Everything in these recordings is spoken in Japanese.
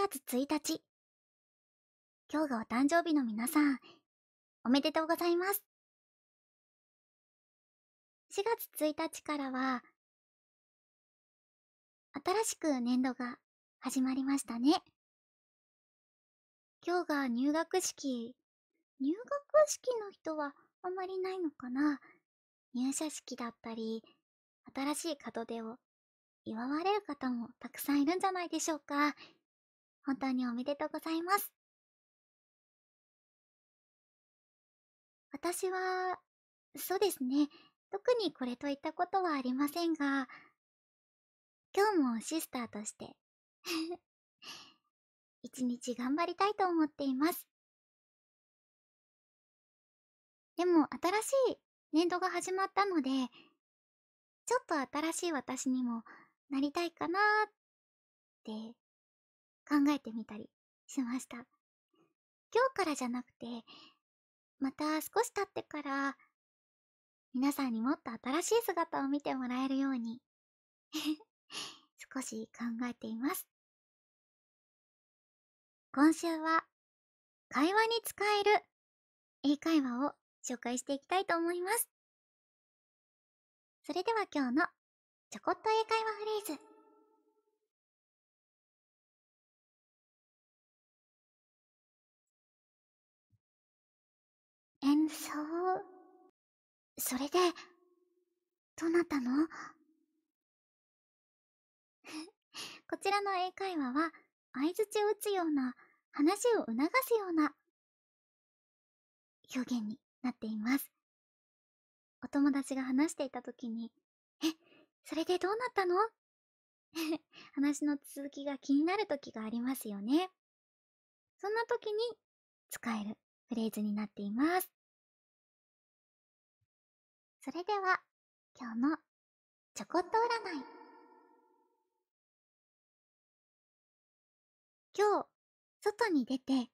月1日。今日がお誕生日の皆さん、おめでとうございます。4月1日からは、新しく年度が始まりましたね。今日が入学式。入学式の人はあまりないのかな入社式だったり、新しい門出を祝われる方もたくさんいるんじゃないでしょうか。本当におめでとうございます。私は、そうですね、特にこれといったことはありませんが、今日もシスターとして 一日頑張りたいと思っています。でも新しい年度が始まったので、ちょっと新しい私にもなりたいかなーって考えてみたりしました。今日からじゃなくて、また少し経ってから、皆さんにもっと新しい姿を見てもらえるように 少し考えています。今週は、会話に使える英会話を紹介していきたいと思います。それでは今日のちょこっと英会話フレーズ。演奏それでどなたの こちらの英会話は相づちを打つような話を促すような表現になっていますお友達が話していた時に「えそれでどうなったの? 」話の続きが気になる時がありますよねそんな時に使えるフレーズになっていますそれでは、今日のちょこっと占い。今日、外に出て、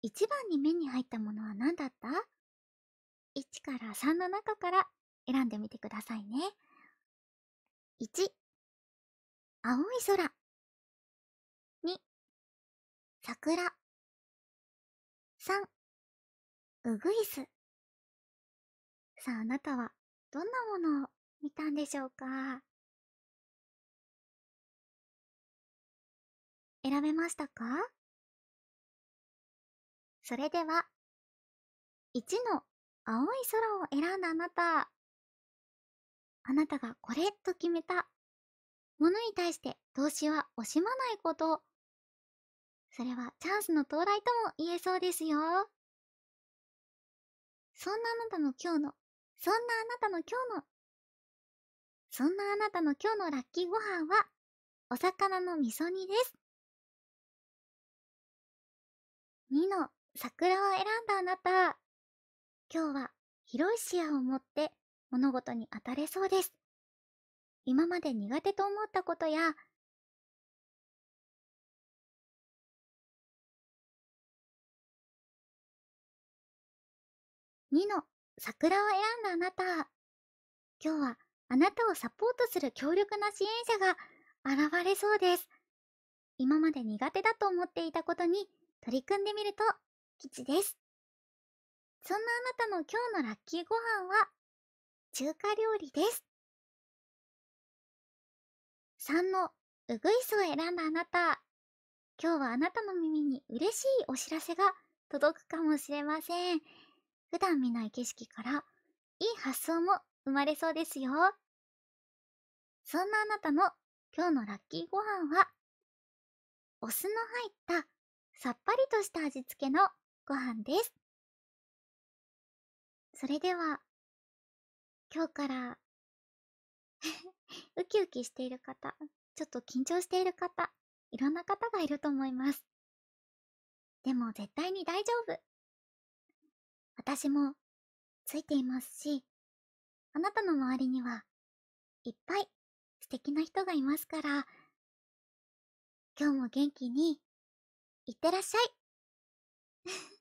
一番に目に入ったものは何だった ?1 から3の中から選んでみてくださいね。1、青い空。2、桜。3、うぐいす。さああなたはどんなものを見たんでしょうか選べましたかそれでは、1の青い空を選んだあなた。あなたがこれと決めたものに対して動詞は惜しまないこと。それはチャンスの到来とも言えそうですよ。そんなあなたの今日のそんなあなたの今日の、そんなあなたの今日のラッキーご飯は、お魚の味噌煮です。2の桜を選んだあなた。今日は広い視野を持って物事に当たれそうです。今まで苦手と思ったことや、2の桜を選んだあなた。今日はあなたをサポートする強力な支援者が現れそうです。今まで苦手だと思っていたことに取り組んでみると吉です。そんなあなたの今日のラッキーご飯は中華料理です。3のうぐいすを選んだあなた。今日はあなたの耳に嬉しいお知らせが届くかもしれません。普段見ない景色からいい発想も生まれそうですよそんなあなたの今日のラッキーご飯はお酢の入ったさっぱりとした味付けのご飯ですそれでは今日から ウキウキしている方ちょっと緊張している方いろんな方がいると思いますでも絶対に大丈夫私もついていますし、あなたの周りにはいっぱい素敵な人がいますから、今日も元気にいってらっしゃい。